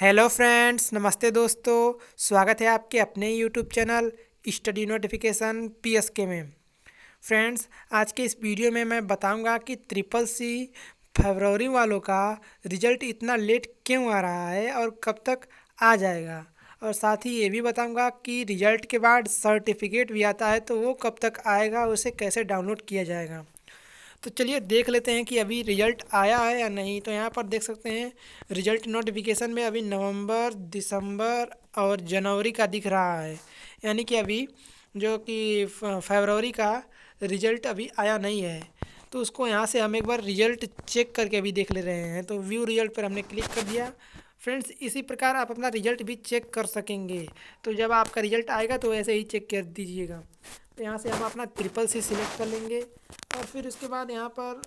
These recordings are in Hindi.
हेलो फ्रेंड्स नमस्ते दोस्तों स्वागत है आपके अपने YouTube channel study notification PSK में फ्रेंड्स आज के इस वीडियो में मैं बताऊंगा कि ट्रिपल सी फरवरी वालों का रिजल्ट इतना लेट क्यों आ रहा है और कब तक आ जाएगा और साथ ही ये भी बताऊंगा कि रिजल्ट के बाद सर्टिफिकेट भी आता है तो वो कब तक आएगा उसे कैसे डाउनलोड किया जाएगा तो चलिए देख लेते हैं कि अभी रिजल्ट आया है या नहीं तो यहाँ पर देख सकते हैं रिजल्ट नोटिफिकेशन में अभी नवंबर दिसंबर और जनवरी का दिख रहा है यानी कि अभी जो कि फरवरी का रिजल्ट अभी आया नहीं है तो उसको यहाँ से हम एक बार रिजल्ट चेक करके अभी देख ले रहे हैं तो व्यू रिजल्ट पर हमने क्लिक कर दिया फ्रेंड्स इसी प्रकार आप अपना रिजल्ट भी चेक कर सकेंगे तो जब आपका रिजल्ट आएगा तो ऐसे ही चेक कर दीजिएगा तो यहाँ से हम अपना ट्रिपल सी सिलेक्ट कर लेंगे और फिर उसके बाद यहाँ पर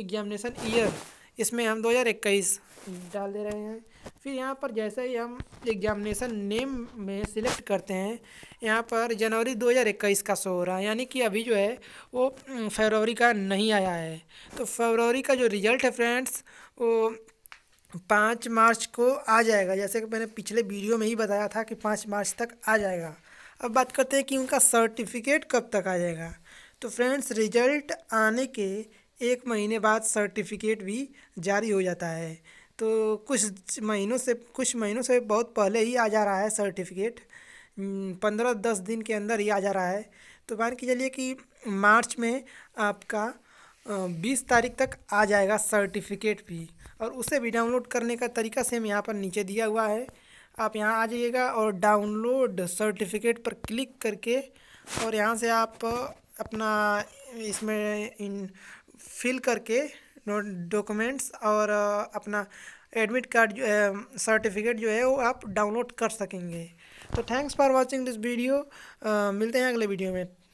एग्जामिनेशन ईयर इसमें हम 2021 डाल दे रहे हैं फिर यहाँ पर जैसे ही हम एग्जामिनेशन नेम में सिलेक्ट करते हैं यहाँ पर जनवरी 2021 का शो हो रहा है यानी कि अभी जो है वो फरवरी का नहीं आया है तो फरवरी का जो रिज़ल्ट है फ्रेंड्स वो पाँच मार्च को आ जाएगा जैसे कि मैंने पिछले वीडियो में ही बताया था कि पाँच मार्च तक आ जाएगा अब बात करते हैं कि उनका सर्टिफिकेट कब तक आ जाएगा तो फ्रेंड्स रिजल्ट आने के एक महीने बाद सर्टिफिकेट भी जारी हो जाता है तो कुछ महीनों से कुछ महीनों से बहुत पहले ही आ जा रहा है सर्टिफिकेट हम्म, पंद्रह दस दिन के अंदर ही आ जा रहा है तो मान के चलिए कि मार्च में आपका बीस तारीख तक आ जाएगा सर्टिफिकेट भी और उसे भी डाउनलोड करने का तरीका सेम यहाँ पर नीचे दिया हुआ है आप यहाँ आ जाइएगा और डाउनलोड सर्टिफिकेट पर क्लिक करके और यहाँ से आप अपना इसमें इन फिल करके डॉक्यूमेंट्स और अपना एडमिट कार्ड जो सर्टिफिकेट जो है वो आप डाउनलोड कर सकेंगे तो thanks for watching this video मिलते हैं अगले वीडियो में